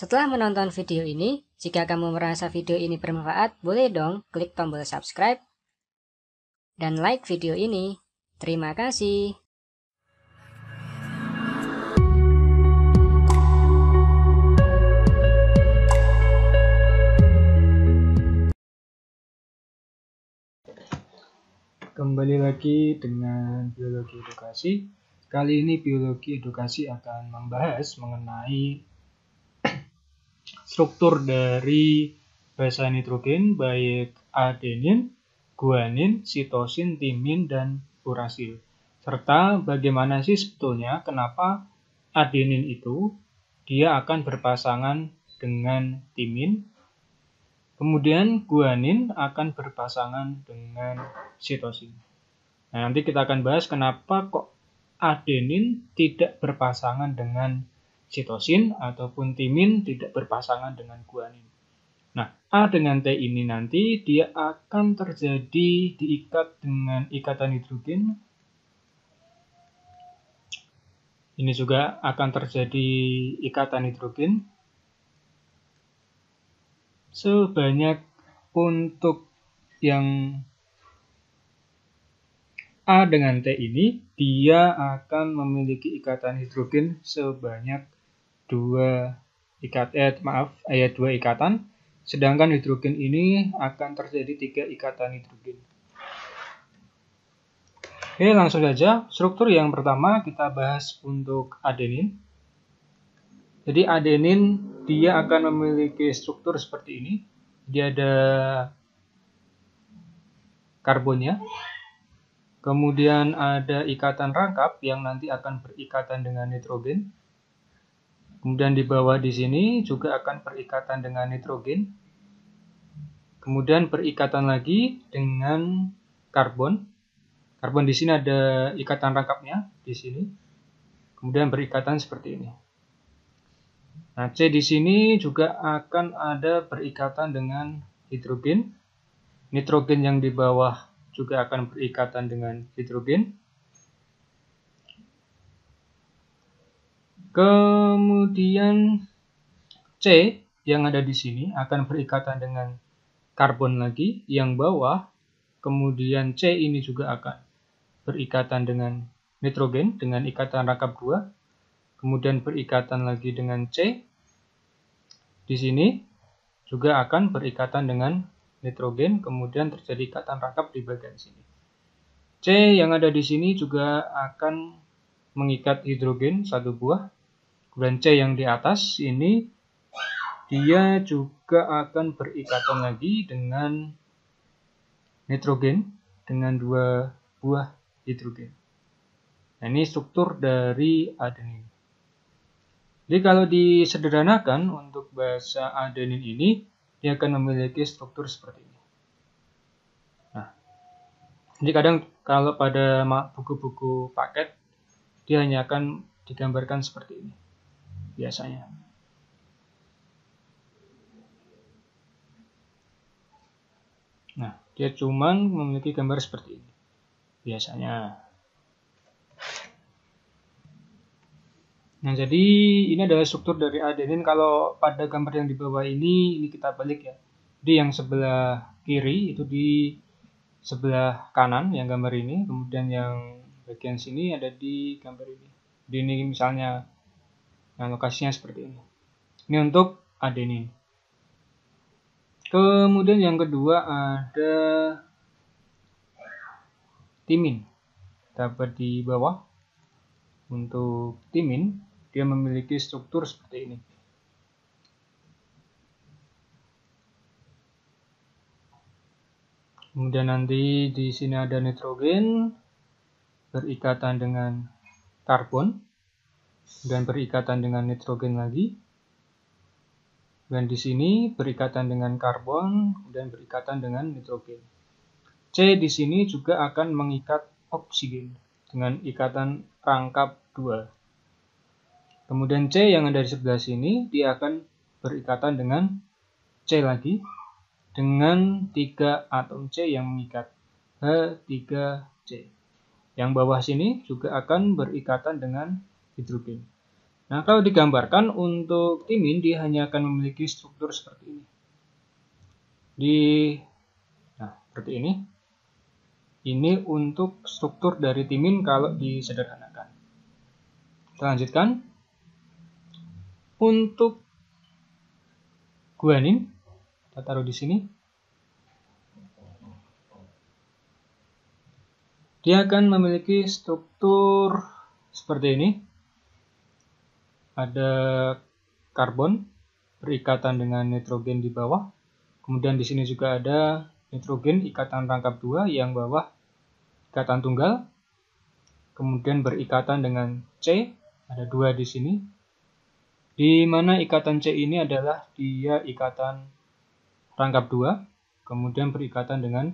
Setelah menonton video ini, jika kamu merasa video ini bermanfaat, boleh dong klik tombol subscribe dan like video ini. Terima kasih. Kembali lagi dengan biologi edukasi. Kali ini biologi edukasi akan membahas mengenai struktur dari baseline nitrogen baik adenin, guanin, sitosin, timin, dan urasil. Serta bagaimana sih sebetulnya kenapa adenin itu dia akan berpasangan dengan timin. Kemudian guanin akan berpasangan dengan sitosin. Nah, nanti kita akan bahas kenapa kok adenin tidak berpasangan dengan sitosin ataupun timin tidak berpasangan dengan guanin. Nah, A dengan T ini nanti dia akan terjadi diikat dengan ikatan hidrogen. Ini juga akan terjadi ikatan hidrogen. Sebanyak untuk yang A dengan T ini, dia akan memiliki ikatan hidrogen sebanyak 2 ikat eh maaf ayat 2 ikatan sedangkan hidrogen ini akan terjadi tiga ikatan hidrogen. Oke, langsung saja struktur yang pertama kita bahas untuk adenin. Jadi adenin dia akan memiliki struktur seperti ini. Dia ada karbonnya. Kemudian ada ikatan rangkap yang nanti akan berikatan dengan nitrogen. Kemudian di bawah di sini juga akan perikatan dengan nitrogen. Kemudian perikatan lagi dengan karbon. Karbon di sini ada ikatan rangkapnya di sini. Kemudian berikatan seperti ini. Nah, C di sini juga akan ada berikatan dengan hidrogen. Nitrogen yang di bawah juga akan berikatan dengan hidrogen. Kemudian C yang ada di sini akan berikatan dengan karbon lagi yang bawah. Kemudian C ini juga akan berikatan dengan nitrogen dengan ikatan rangkap 2. Kemudian berikatan lagi dengan C. Di sini juga akan berikatan dengan nitrogen, kemudian terjadi ikatan rangkap di bagian sini. C yang ada di sini juga akan mengikat hidrogen satu buah Kemudian C yang di atas ini dia juga akan berikatan lagi dengan nitrogen dengan dua buah hidrogen. Nah, ini struktur dari adenin. Jadi kalau disederhanakan untuk bahasa adenin ini, dia akan memiliki struktur seperti ini. Nah, jadi kadang kalau pada buku-buku paket, dia hanya akan digambarkan seperti ini biasanya. Nah, dia cuma memiliki gambar seperti ini. Biasanya. Nah, jadi ini adalah struktur dari adenin. Kalau pada gambar yang di bawah ini, ini kita balik ya. Jadi yang sebelah kiri itu di sebelah kanan yang gambar ini. Kemudian yang bagian sini ada di gambar ini. Jadi ini misalnya Nah, lokasinya seperti ini. Ini untuk adenin. Kemudian yang kedua ada timin. Dapat di bawah. Untuk timin, dia memiliki struktur seperti ini. Kemudian nanti di sini ada nitrogen berikatan dengan karbon dan berikatan dengan nitrogen lagi. Dan di sini berikatan dengan karbon dan berikatan dengan nitrogen. C di sini juga akan mengikat oksigen dengan ikatan rangkap 2. Kemudian C yang ada di sebelah sini dia akan berikatan dengan C lagi dengan tiga atom C yang mengikat H3C. Yang bawah sini juga akan berikatan dengan hidrogen. Nah, kalau digambarkan untuk timin dia hanya akan memiliki struktur seperti ini. Di nah, seperti ini. Ini untuk struktur dari timin kalau disederhanakan. Kita lanjutkan. Untuk guanin, kita taruh di sini. Dia akan memiliki struktur seperti ini ada karbon berikatan dengan nitrogen di bawah. Kemudian di sini juga ada nitrogen ikatan rangkap dua yang bawah ikatan tunggal. Kemudian berikatan dengan C, ada dua di sini. Di mana ikatan C ini adalah dia ikatan rangkap dua, kemudian berikatan dengan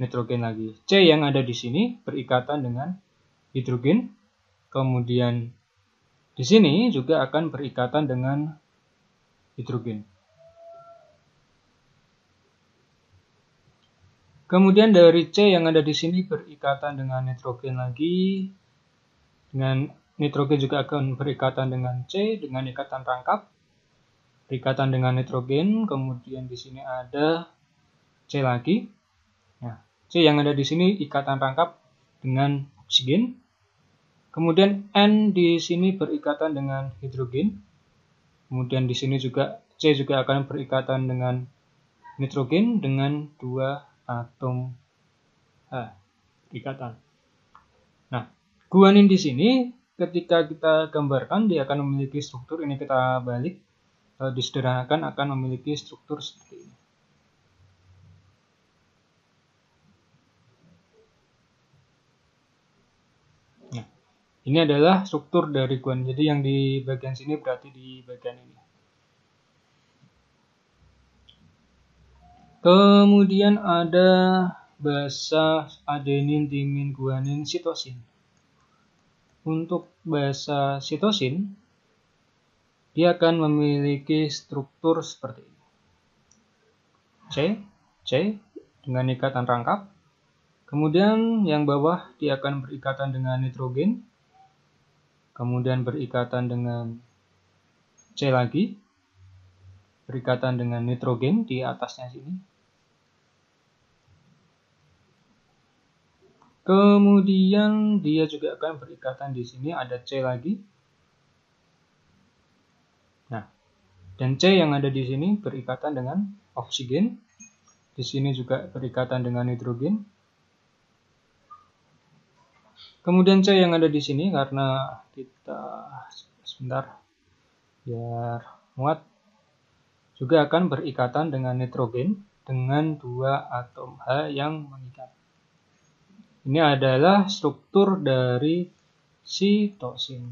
nitrogen lagi. C yang ada di sini berikatan dengan hidrogen, kemudian di sini juga akan berikatan dengan hidrogen. Kemudian dari C yang ada di sini berikatan dengan nitrogen lagi. Dengan nitrogen juga akan berikatan dengan C dengan ikatan rangkap. Berikatan dengan nitrogen, kemudian di sini ada C lagi. Nah, C yang ada di sini ikatan rangkap dengan oksigen. Kemudian N di sini berikatan dengan hidrogen. Kemudian di sini juga C juga akan berikatan dengan nitrogen dengan dua atom H ikatan. Nah, guanin di sini ketika kita gambarkan dia akan memiliki struktur ini kita balik eh, disederhanakan akan memiliki struktur seperti ini. Ini adalah struktur dari guan. Jadi yang di bagian sini berarti di bagian ini. Kemudian ada basa adenin, timin, guanin, sitosin. Untuk basa sitosin, dia akan memiliki struktur seperti ini. C, C dengan ikatan rangkap. Kemudian yang bawah dia akan berikatan dengan nitrogen, kemudian berikatan dengan C lagi, berikatan dengan nitrogen di atasnya sini. Kemudian dia juga akan berikatan di sini ada C lagi. Nah, dan C yang ada di sini berikatan dengan oksigen. Di sini juga berikatan dengan nitrogen. Kemudian C yang ada di sini karena kita sebentar biar muat juga akan berikatan dengan nitrogen dengan dua atom H yang mengikat. Ini adalah struktur dari sitosin.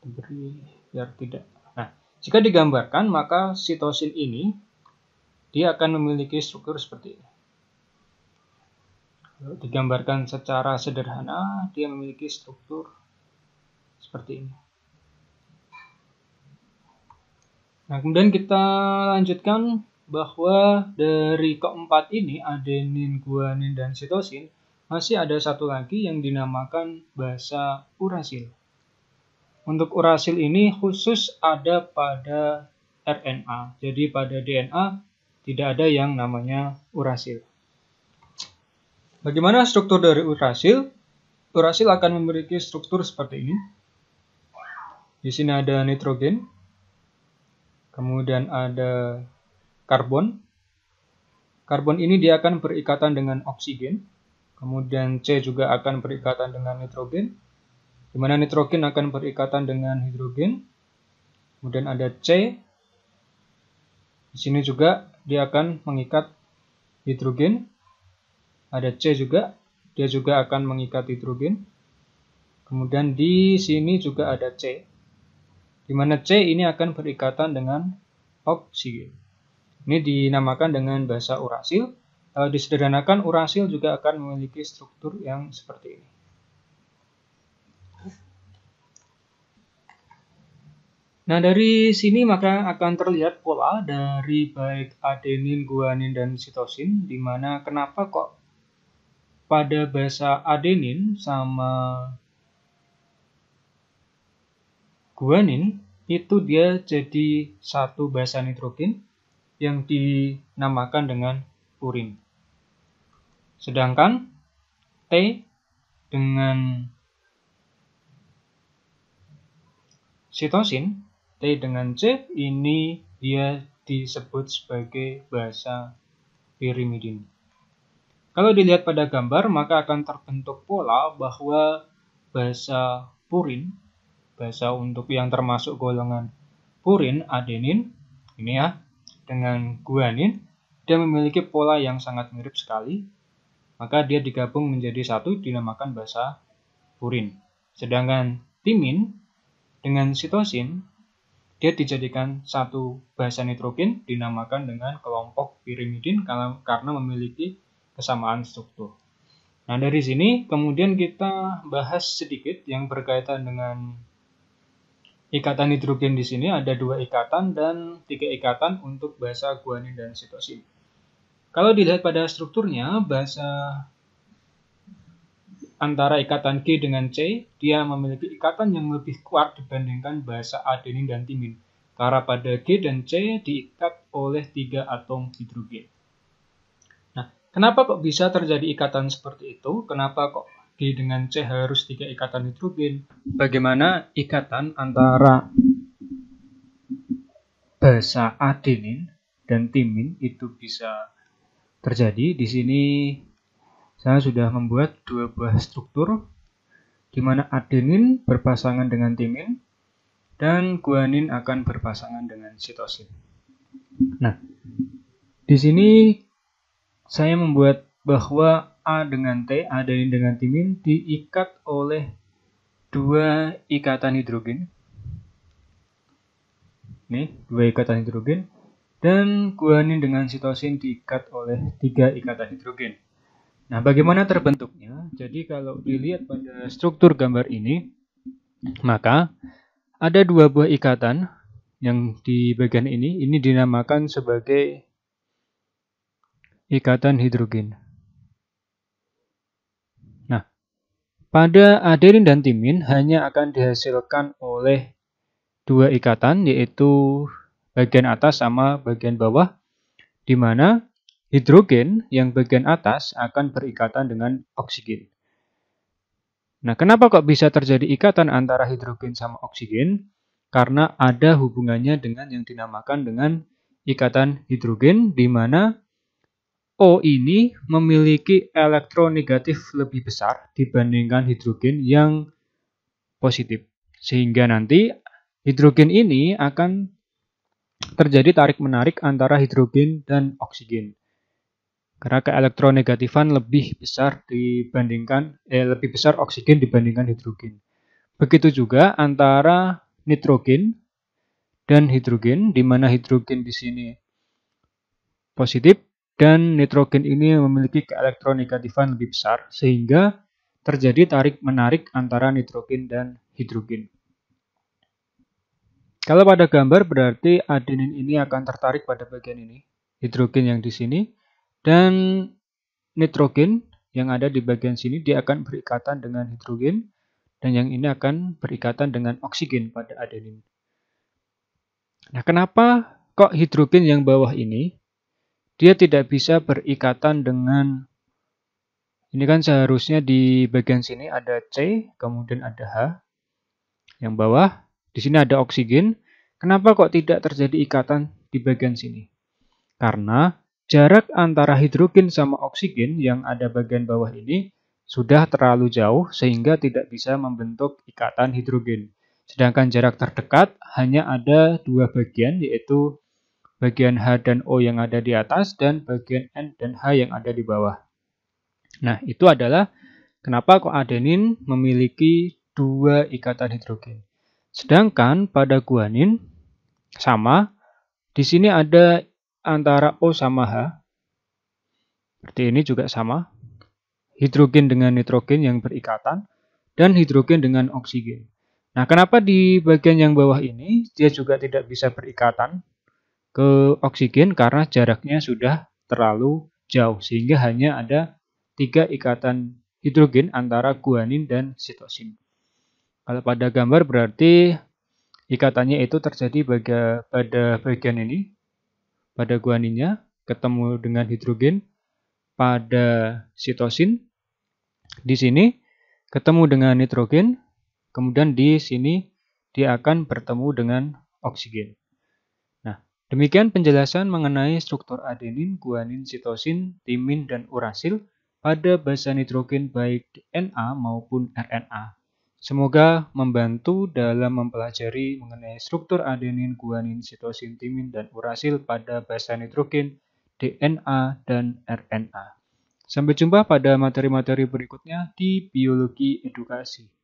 Beri biar tidak. Nah, jika digambarkan maka sitosin ini dia akan memiliki struktur seperti ini digambarkan secara sederhana dia memiliki struktur seperti ini. Nah, kemudian kita lanjutkan bahwa dari keempat ini adenin, guanin dan sitosin masih ada satu lagi yang dinamakan basa urasil. Untuk urasil ini khusus ada pada RNA. Jadi pada DNA tidak ada yang namanya urasil. Bagaimana struktur dari urasil? Urasil akan memiliki struktur seperti ini. Di sini ada nitrogen, kemudian ada karbon. Karbon ini dia akan berikatan dengan oksigen, kemudian C juga akan berikatan dengan nitrogen, di mana nitrogen akan berikatan dengan hidrogen, kemudian ada C, di sini juga dia akan mengikat hidrogen, ada C juga, dia juga akan mengikat hidrogen. Kemudian di sini juga ada C, di mana C ini akan berikatan dengan oksigen. Ini dinamakan dengan bahasa urasil. Kalau eh, disederhanakan, urasil juga akan memiliki struktur yang seperti ini. Nah, dari sini maka akan terlihat pola dari baik adenin, guanin, dan sitosin, di mana kenapa kok pada basa adenin sama guanin itu dia jadi satu basa nitrogen yang dinamakan dengan purin. Sedangkan T dengan sitosin, T dengan C ini dia disebut sebagai basa pirimidin. Kalau dilihat pada gambar, maka akan terbentuk pola bahwa bahasa purin, bahasa untuk yang termasuk golongan purin, adenin, ini ya, dengan guanin, dia memiliki pola yang sangat mirip sekali, maka dia digabung menjadi satu dinamakan bahasa purin. Sedangkan timin dengan sitosin, dia dijadikan satu bahasa nitrogen dinamakan dengan kelompok pirimidin karena memiliki kesamaan struktur. Nah, dari sini kemudian kita bahas sedikit yang berkaitan dengan ikatan hidrogen di sini ada dua ikatan dan tiga ikatan untuk bahasa guanin dan sitosin. Kalau dilihat pada strukturnya, bahasa antara ikatan G dengan C, dia memiliki ikatan yang lebih kuat dibandingkan bahasa adenin dan timin. Karena pada G dan C diikat oleh tiga atom hidrogen. Kenapa kok bisa terjadi ikatan seperti itu? Kenapa kok G dengan C harus tiga ikatan nitrogen? Bagaimana ikatan antara basa adenin dan timin itu bisa terjadi? Di sini saya sudah membuat dua buah struktur di mana adenin berpasangan dengan timin dan guanin akan berpasangan dengan sitosin. Nah, di sini saya membuat bahwa A dengan T, A dengan timin diikat oleh dua ikatan hidrogen. Nih, dua ikatan hidrogen. Dan guanin dengan sitosin diikat oleh tiga ikatan hidrogen. Nah, bagaimana terbentuknya? Jadi kalau dilihat pada struktur gambar ini, maka ada dua buah ikatan yang di bagian ini, ini dinamakan sebagai ikatan hidrogen. Nah, pada adenin dan timin hanya akan dihasilkan oleh dua ikatan yaitu bagian atas sama bagian bawah di mana hidrogen yang bagian atas akan berikatan dengan oksigen. Nah, kenapa kok bisa terjadi ikatan antara hidrogen sama oksigen? Karena ada hubungannya dengan yang dinamakan dengan ikatan hidrogen di mana O ini memiliki elektronegatif lebih besar dibandingkan hidrogen yang positif. Sehingga nanti hidrogen ini akan terjadi tarik-menarik antara hidrogen dan oksigen. Karena keelektronegatifan lebih besar dibandingkan eh, lebih besar oksigen dibandingkan hidrogen. Begitu juga antara nitrogen dan hidrogen di mana hidrogen di sini positif dan nitrogen ini memiliki keelektronegatifan lebih besar sehingga terjadi tarik-menarik antara nitrogen dan hidrogen. Kalau pada gambar berarti adenin ini akan tertarik pada bagian ini, hidrogen yang di sini, dan nitrogen yang ada di bagian sini dia akan berikatan dengan hidrogen, dan yang ini akan berikatan dengan oksigen pada adenin. Nah, kenapa kok hidrogen yang bawah ini dia tidak bisa berikatan dengan ini kan seharusnya di bagian sini ada C, kemudian ada H. Yang bawah, di sini ada oksigen. Kenapa kok tidak terjadi ikatan di bagian sini? Karena jarak antara hidrogen sama oksigen yang ada bagian bawah ini sudah terlalu jauh sehingga tidak bisa membentuk ikatan hidrogen. Sedangkan jarak terdekat hanya ada dua bagian yaitu bagian H dan O yang ada di atas, dan bagian N dan H yang ada di bawah. Nah, itu adalah kenapa kok adenin memiliki dua ikatan hidrogen. Sedangkan pada guanin, sama, di sini ada antara O sama H, seperti ini juga sama, hidrogen dengan nitrogen yang berikatan, dan hidrogen dengan oksigen. Nah, kenapa di bagian yang bawah ini dia juga tidak bisa berikatan? ke oksigen karena jaraknya sudah terlalu jauh sehingga hanya ada tiga ikatan hidrogen antara guanin dan sitosin. Kalau pada gambar berarti ikatannya itu terjadi baga, pada bagian ini, pada guaninnya ketemu dengan hidrogen pada sitosin di sini ketemu dengan nitrogen, kemudian di sini dia akan bertemu dengan oksigen. Demikian penjelasan mengenai struktur adenin, guanin, sitosin, timin, dan urasil pada basa nitrogen baik DNA maupun RNA. Semoga membantu dalam mempelajari mengenai struktur adenin, guanin, sitosin, timin, dan urasil pada basa nitrogen, DNA, dan RNA. Sampai jumpa pada materi-materi berikutnya di Biologi Edukasi.